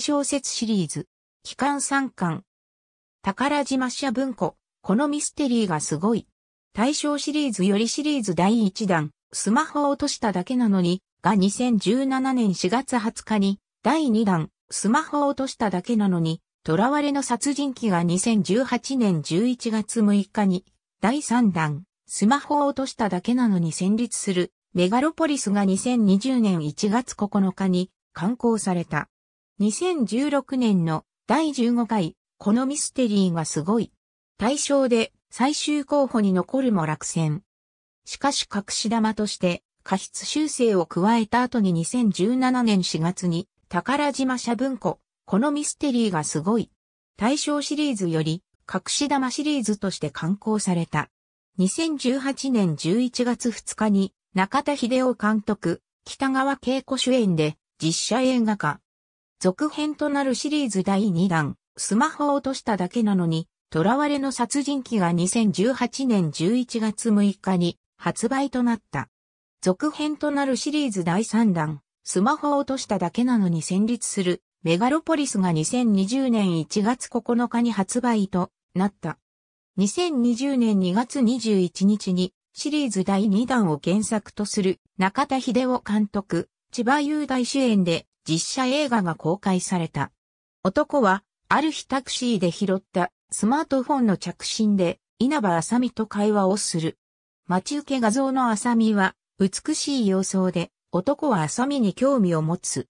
小説シリーズ、期間3巻。宝島社文庫、このミステリーがすごい。大正シリーズよりシリーズ第1弾、スマホを落としただけなのに、が2017年4月20日に、第2弾、スマホを落としただけなのに、囚われの殺人鬼が2018年11月6日に、第3弾、スマホを落としただけなのに戦慄する、メガロポリスが2020年1月9日に、刊行された。2016年の第15回、このミステリーがすごい。対象で最終候補に残るも落選。しかし隠し玉として過失修正を加えた後に2017年4月に宝島社文庫、このミステリーがすごい。対象シリーズより隠し玉シリーズとして刊行された。2018年11月2日に中田秀夫監督、北川景子主演で実写映画化、続編となるシリーズ第2弾、スマホを落としただけなのに、囚われの殺人鬼が2018年11月6日に発売となった。続編となるシリーズ第3弾、スマホを落としただけなのに戦慄する、メガロポリスが2020年1月9日に発売となった。2020年2月21日にシリーズ第2弾を原作とする中田秀夫監督、千葉雄大主演で実写映画が公開された。男は、ある日タクシーで拾ったスマートフォンの着信で、稲葉さみと会話をする。待ち受け画像のさみは、美しい様相で、男は浅見に興味を持つ。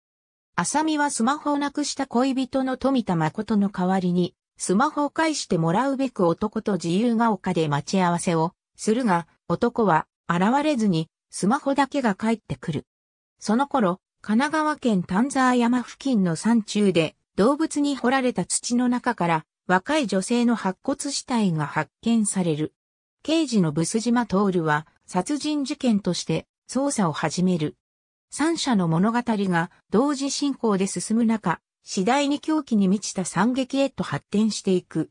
さみはスマホをなくした恋人の富田誠の代わりに、スマホを返してもらうべく男と自由が丘で待ち合わせをするが、男は現れずにスマホだけが帰ってくる。その頃、神奈川県丹沢山付近の山中で動物に掘られた土の中から若い女性の白骨死体が発見される。刑事のブス島徹は殺人事件として捜査を始める。三者の物語が同時進行で進む中、次第に狂気に満ちた惨劇へと発展していく。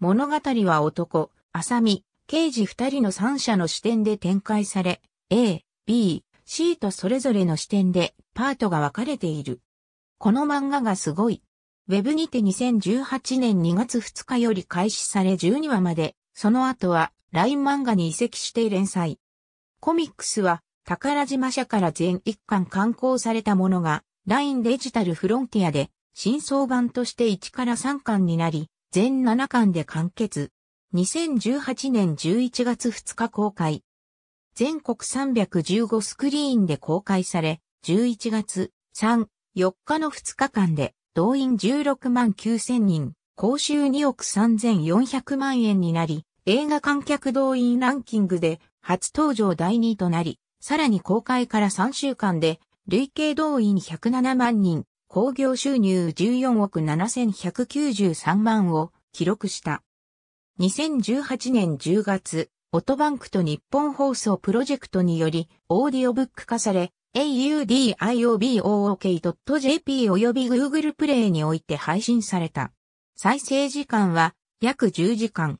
物語は男、浅見、刑事二人の三者の視点で展開され、A、B、シートそれぞれの視点でパートが分かれている。この漫画がすごい。ウェブにて2018年2月2日より開始され12話まで、その後は LINE 漫画に移籍して連載。コミックスは宝島社から全一巻刊行されたものが LINE デジタルフロンティアで新装版として1から3巻になり、全7巻で完結。2018年11月2日公開。全国315スクリーンで公開され、11月3、4日の2日間で動員16万9000人、公衆2億3400万円になり、映画観客動員ランキングで初登場第2位となり、さらに公開から3週間で累計動員107万人、興行収入14億7193万を記録した。2018年10月、オトバンクと日本放送プロジェクトにより、オーディオブック化され、audiobook.jp 及び Google プレイにおいて配信された。再生時間は約10時間。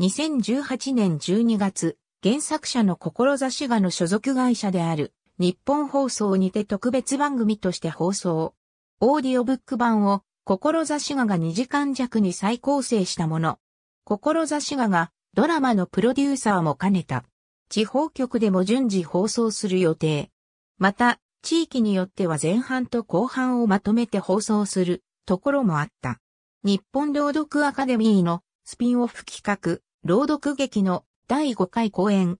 2018年12月、原作者の志がの所属会社である日本放送にて特別番組として放送。オーディオブック版を志がが2時間弱に再構成したもの。志ががドラマのプロデューサーも兼ねた。地方局でも順次放送する予定。また、地域によっては前半と後半をまとめて放送するところもあった。日本朗読アカデミーのスピンオフ企画、朗読劇の第5回公演。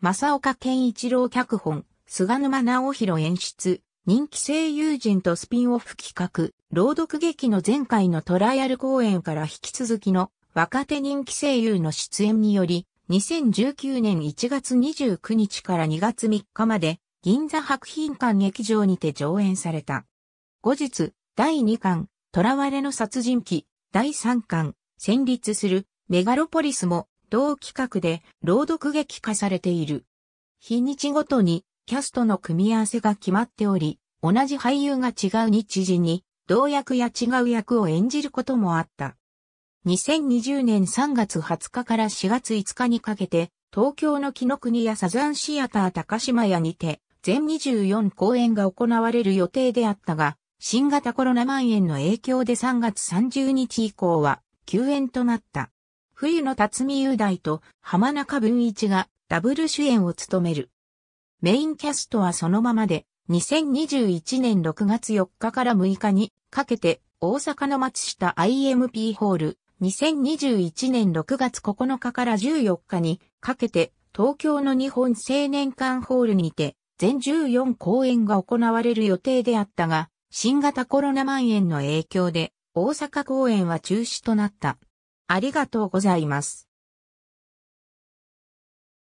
正岡健一郎脚本、菅沼直弘演出、人気声優陣とスピンオフ企画、朗読劇の前回のトライアル公演から引き続きの若手人気声優の出演により、2019年1月29日から2月3日まで、銀座博品館劇場にて上演された。後日、第2巻、囚われの殺人鬼、第3巻、戦慄する、メガロポリスも、同企画で、朗読劇化されている。日にちごとに、キャストの組み合わせが決まっており、同じ俳優が違う日時に、同役や違う役を演じることもあった。2020年3月20日から4月5日にかけて、東京の木の国やサザンシアター高島屋にて、全24公演が行われる予定であったが、新型コロナ蔓延の影響で3月30日以降は休演となった。冬の辰巳雄大と浜中文一がダブル主演を務める。メインキャストはそのままで、2021年6月4日から6日にかけて大阪の松下 IMP ホール2021年6月9日から14日にかけて東京の日本青年館ホールにて全14公演が行われる予定であったが、新型コロナ蔓延の影響で大阪公演は中止となった。ありがとうございます。